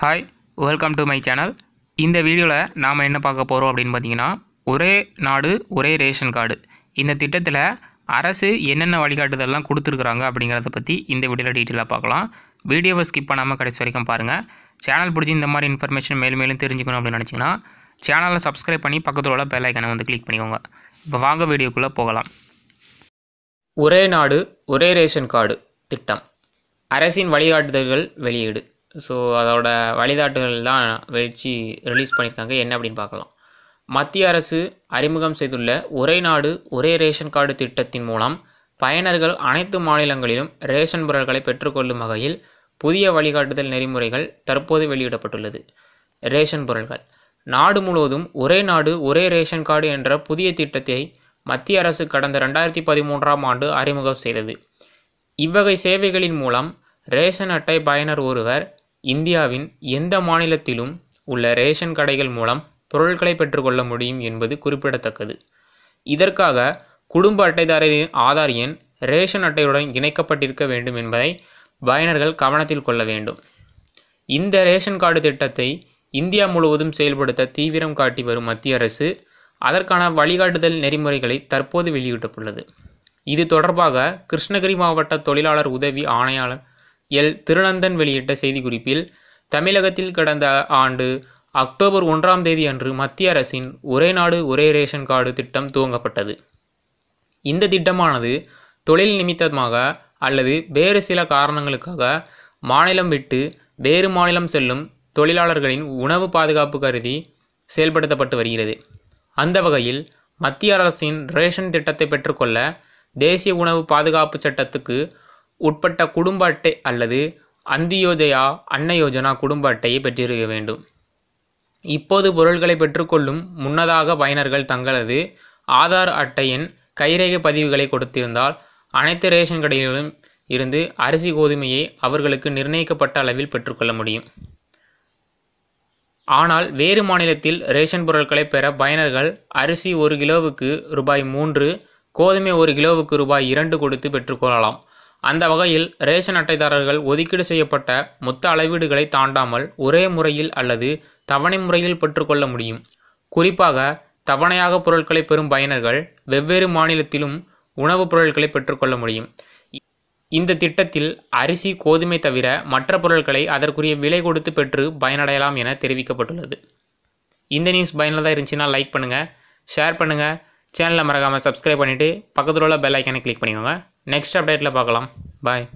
hi welcome to my channel இந்த வீடியோவில் நாம் என்ன பார்க்க போகிறோம் அப்படின்னு பார்த்தீங்கன்னா ஒரே நாடு ஒரே ரேஷன் கார்டு இந்த திட்டத்தில் அரசு என்னென்ன வழிகாட்டுதல்லாம் கொடுத்துருக்குறாங்க அப்படிங்கிறத பற்றி இந்த வீடியோவில் டீட்டெயிலாக பார்க்கலாம் வீடியோவை ஸ்கிப் பண்ணாமல் கடைசி வரைக்கும் பாருங்கள் சேனல் பிடிச்சி இந்த மாதிரி இன்ஃபர்மேஷன் மேலும் மேலும் தெரிஞ்சுக்கணும் அப்படின்னு நினச்சிங்கன்னா சேனலை சப்ஸ்கிரைப் பண்ணி பக்கத்தில் உள்ள பெல் வந்து கிளிக் பண்ணிக்கோங்க இப்போ வாங்க வீடியோக்குள்ளே போகலாம் ஒரே நாடு ஒரே ரேஷன் கார்டு திட்டம் அரசின் வழிகாட்டுதல்கள் வெளியீடு ஸோ அதோட வழிதாட்டுகள் தான் வெளிச்சு ரிலீஸ் பண்ணியிருக்காங்க என்ன அப்படின்னு பார்க்கலாம் மத்திய அரசு அறிமுகம் செய்துள்ள ஒரே நாடு ஒரே ரேஷன் கார்டு திட்டத்தின் மூலம் பயனர்கள் அனைத்து மாநிலங்களிலும் ரேஷன் பொருட்களை பெற்றுக்கொள்ளும் வகையில் புதிய வழிகாட்டுதல் நெறிமுறைகள் தற்போது வெளியிடப்பட்டுள்ளது ரேஷன் பொருட்கள் நாடு முழுவதும் ஒரே நாடு ஒரே ரேஷன் கார்டு என்ற புதிய திட்டத்தை மத்திய அரசு கடந்த ரெண்டாயிரத்தி பதிமூன்றாம் ஆண்டு அறிமுகம் செய்தது இவ்வகை சேவைகளின் மூலம் ரேஷன் அட்டை பயனர் ஒருவர் இந்தியாவின் எந்த மாநிலத்திலும் உள்ள ரேஷன் கடைகள் மூலம் பொருட்களை பெற்றுக்கொள்ள முடியும் என்பது குறிப்பிடத்தக்கது இதற்காக குடும்ப அட்டைதாரரின் ஆதார் எண் ரேஷன் அட்டையுடன் இணைக்கப்பட்டிருக்க வேண்டும் என்பதை பயனர்கள் கவனத்தில் கொள்ள வேண்டும் இந்த ரேஷன் கார்டு திட்டத்தை இந்தியா முழுவதும் செயல்படுத்த தீவிரம் காட்டி வரும் மத்திய அரசு அதற்கான வழிகாட்டுதல் நெறிமுறைகளை தற்போது வெளியிட்டுள்ளது இது தொடர்பாக கிருஷ்ணகிரி மாவட்ட தொழிலாளர் உதவி ஆணையாளர் எல் திருநந்தன் வெளியிட்ட செய்திக்குறிப்பில் தமிழகத்தில் கடந்த ஆண்டு அக்டோபர் ஒன்றாம் தேதி அன்று மத்திய அரசின் ஒரே நாடு ஒரே ரேஷன் கார்டு திட்டம் துவங்கப்பட்டது இந்த திட்டமானது தொழில் நிமித்தமாக அல்லது வேறு சில காரணங்களுக்காக மாநிலம் விட்டு வேறு மாநிலம் செல்லும் தொழிலாளர்களின் உணவு பாதுகாப்பு கருதி செயல்படுத்தப்பட்டு வருகிறது அந்த வகையில் மத்திய அரசின் ரேஷன் திட்டத்தை பெற்றுக்கொள்ள தேசிய உணவு பாதுகாப்பு சட்டத்துக்கு உட்பட்ட குடும்ப அட்டை அல்லது அந்தியோதயா அன்ன யோஜனா குடும்ப அட்டையை பெற்றிருக்க வேண்டும் இப்போது பொருள்களை பெற்றுக்கொள்ளும் முன்னதாக பயனர்கள் தங்களது ஆதார் அட்டையின் கைரேகை பதிவுகளை கொடுத்திருந்தால் அனைத்து ரேஷன் கடைகளிலும் இருந்து அரிசி கோதுமையை அவர்களுக்கு நிர்ணயிக்கப்பட்ட அளவில் பெற்றுக்கொள்ள முடியும் ஆனால் வேறு மாநிலத்தில் ரேஷன் பொருட்களை பெற பயனர்கள் அரிசி ஒரு கிலோவுக்கு ரூபாய் மூன்று கோதுமை ஒரு கிலோவுக்கு ரூபாய் இரண்டு கொடுத்து பெற்றுக்கொள்ளலாம் அந்த வகையில் ரேஷன் அட்டைதாரர்கள் ஒதுக்கீடு செய்யப்பட்ட மொத்த அளவீடுகளை தாண்டாமல் ஒரே முறையில் அல்லது தவணை முறையில் பெற்றுக்கொள்ள முடியும் குறிப்பாக தவணையாக பொருட்களை பெறும் பயனர்கள் வெவ்வேறு மாநிலத்திலும் உணவுப் பொருட்களை பெற்றுக்கொள்ள முடியும் இந்த திட்டத்தில் அரிசி கோதுமை தவிர மற்ற பொருட்களை அதற்குரிய விலை கொடுத்து பெற்று பயனடையலாம் என தெரிவிக்கப்பட்டுள்ளது இந்த நியூஸ் பயனுள்ளதாக இருந்துச்சுன்னா லைக் பண்ணுங்கள் ஷேர் பண்ணுங்கள் சேனலை மறக்காமல் சப்ஸ்கிரைப் பண்ணிவிட்டு பக்கத்தில் உள்ள பெல் ஐக்கனை கிளிக் பண்ணிக்கோங்க நெக்ஸ்ட் அப்டேட்டில் பார்க்கலாம் பாய்